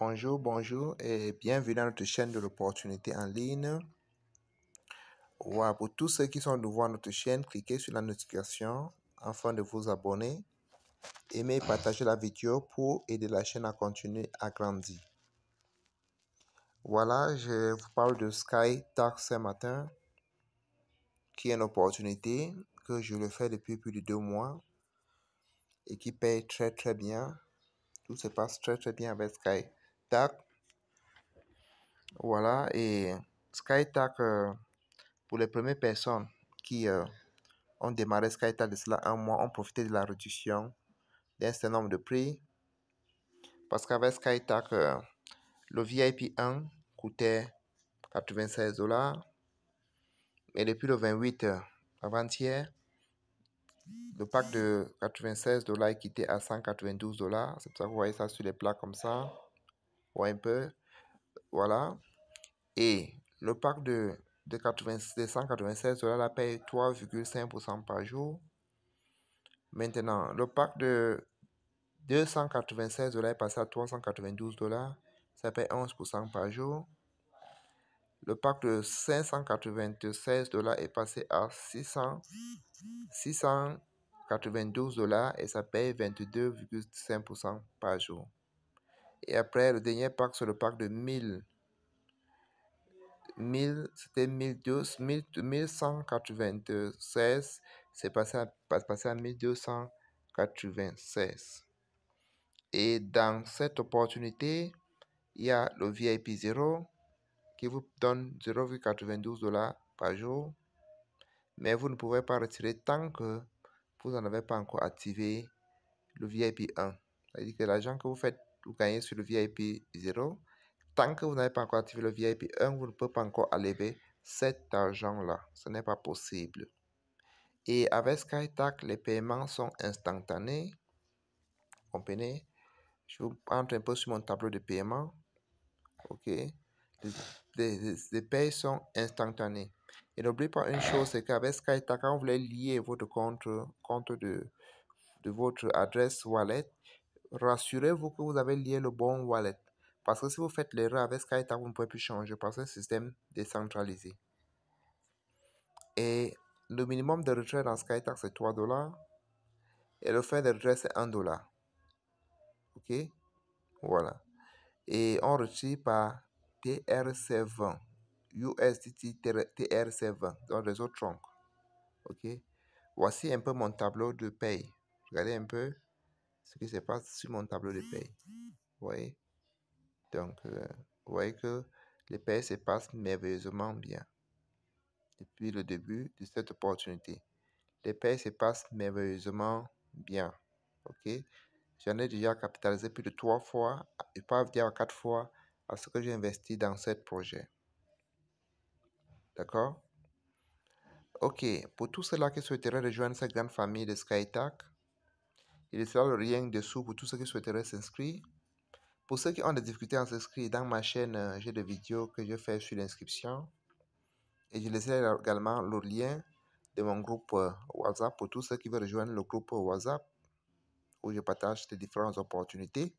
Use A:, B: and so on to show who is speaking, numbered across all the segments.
A: Bonjour, bonjour et bienvenue dans notre chaîne de l'opportunité en ligne. voilà pour tous ceux qui sont nouveaux à notre chaîne, cliquez sur la notification afin de vous abonner. Aimez et partagez la vidéo pour aider la chaîne à continuer à grandir. Voilà, je vous parle de Sky Tax ce matin, qui est une opportunité que je le fais depuis plus de deux mois et qui paye très très bien. Tout se passe très très bien avec Sky. Voilà, et SkyTac, euh, pour les premières personnes qui euh, ont démarré SkyTac de cela un mois, ont profité de la réduction d'un certain nombre de prix. Parce qu'avec SkyTac, euh, le VIP 1 coûtait 96 dollars. Et depuis le 28 avant-hier, le pack de 96 dollars est quitté à 192 dollars. C'est pour ça que vous voyez ça sur les plats comme ça un peu. Voilà. Et le pack de, de, de 196 dollars la paye 3,5% par jour. Maintenant, le pack de 296 dollars est passé à 392 dollars. Ça paye 11% par jour. Le pack de 596 dollars est passé à 600, 692 dollars et ça paye 22,5% par jour. Et après, le dernier pack sur le parc de 1000. 1000, c'était 1196. C'est passé à, passé à 1296. Et dans cette opportunité, il y a le VIP 0 qui vous donne 0,92 dollars par jour. Mais vous ne pouvez pas retirer tant que vous n'avez pas encore activé le VIP 1 que l'argent que vous faites, vous gagnez sur le VIP 0. Tant que vous n'avez pas encore activé le VIP 1, vous ne pouvez pas encore enlever cet argent-là. Ce n'est pas possible. Et avec SkyTac, les paiements sont instantanés. Comprenez Je vous entre un peu sur mon tableau de paiement. OK les, les, sont instantanées. Et n'oubliez pas une chose, c'est qu'avec SkyTac, quand vous voulez lier votre compte, compte de, de votre adresse wallet, rassurez-vous que vous avez lié le bon wallet. Parce que si vous faites l'erreur avec SkyTac vous ne pouvez plus changer parce que c'est un système décentralisé. Et le minimum de retrait dans SkyTac c'est 3 dollars. Et le fait de retrait, c'est 1 dollar. OK Voilà. Et on retire par TRC20. USDT TRC20 dans le réseau tronc. OK Voici un peu mon tableau de paye. Regardez un peu ce qui se passe sur mon tableau de paye. Vous voyez Donc, euh, vous voyez que les payes se passent merveilleusement bien depuis le début de cette opportunité. Les payes se passent merveilleusement bien. OK J'en ai déjà capitalisé plus de trois fois, et pas dire quatre fois, à ce que j'ai investi dans ce projet. D'accord Ok, pour tous ceux-là qui souhaiteraient rejoindre cette grande famille de SkyTac, il sera le lien dessous pour tous ceux qui souhaiteraient s'inscrire. Pour ceux qui ont des difficultés à s'inscrire, dans ma chaîne, euh, j'ai des vidéos que je fais sur l'inscription. Et je laisserai également le lien de mon groupe euh, WhatsApp pour tous ceux qui veulent rejoindre le groupe euh, WhatsApp où je partage les différentes opportunités.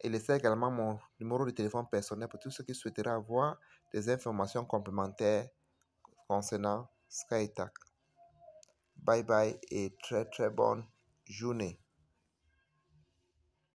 A: Et laisser également mon numéro de téléphone personnel pour tous ceux qui souhaiteraient avoir des informations complémentaires concernant SkyTac. Bye bye et très très bonne journée.